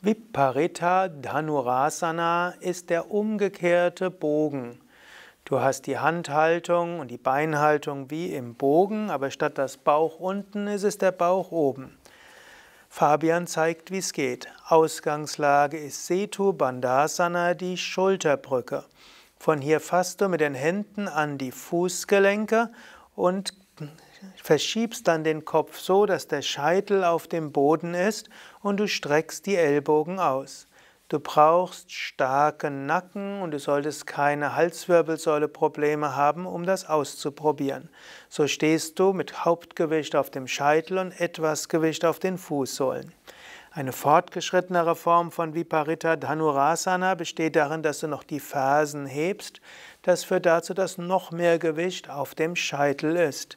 Viparita Dhanurasana ist der umgekehrte Bogen. Du hast die Handhaltung und die Beinhaltung wie im Bogen, aber statt das Bauch unten ist es der Bauch oben. Fabian zeigt, wie es geht. Ausgangslage ist Setu Bandhasana, die Schulterbrücke. Von hier fasst du mit den Händen an die Fußgelenke und verschiebst dann den Kopf so, dass der Scheitel auf dem Boden ist und du streckst die Ellbogen aus. Du brauchst starken Nacken und du solltest keine Halswirbelsäule-Probleme haben, um das auszuprobieren. So stehst du mit Hauptgewicht auf dem Scheitel und etwas Gewicht auf den Fußsohlen. Eine fortgeschrittenere Form von Viparita Dhanurasana besteht darin, dass du noch die Fersen hebst. Das führt dazu, dass noch mehr Gewicht auf dem Scheitel ist.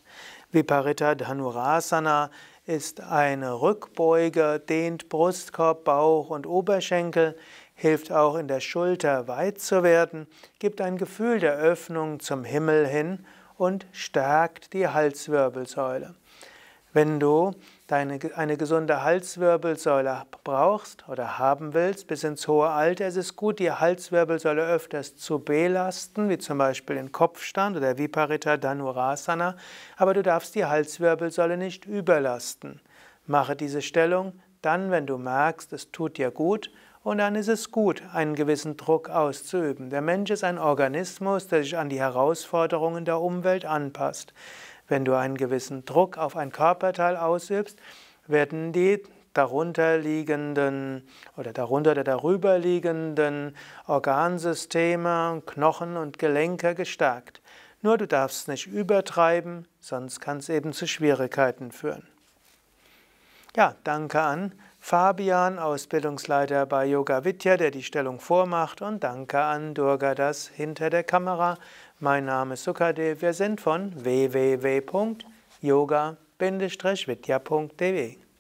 Viparita Dhanurasana ist eine Rückbeuge, dehnt Brustkorb, Bauch und Oberschenkel, hilft auch in der Schulter weit zu werden, gibt ein Gefühl der Öffnung zum Himmel hin und stärkt die Halswirbelsäule. Wenn du deine, eine gesunde Halswirbelsäule brauchst oder haben willst, bis ins hohe Alter, ist es gut, die Halswirbelsäule öfters zu belasten, wie zum Beispiel den Kopfstand oder Viparita Danurasana, aber du darfst die Halswirbelsäule nicht überlasten. Mache diese Stellung dann, wenn du merkst, es tut dir gut, und dann ist es gut, einen gewissen Druck auszuüben. Der Mensch ist ein Organismus, der sich an die Herausforderungen der Umwelt anpasst. Wenn du einen gewissen Druck auf ein Körperteil ausübst, werden die darunterliegenden oder darunter oder darüberliegenden Organsysteme, Knochen und Gelenke gestärkt. Nur du darfst es nicht übertreiben, sonst kann es eben zu Schwierigkeiten führen. Ja, danke an Fabian, Ausbildungsleiter bei Yoga Vidya, der die Stellung vormacht und danke an Durga Das hinter der Kamera. Mein Name ist Sukadev, wir sind von www.yoga-vidya.de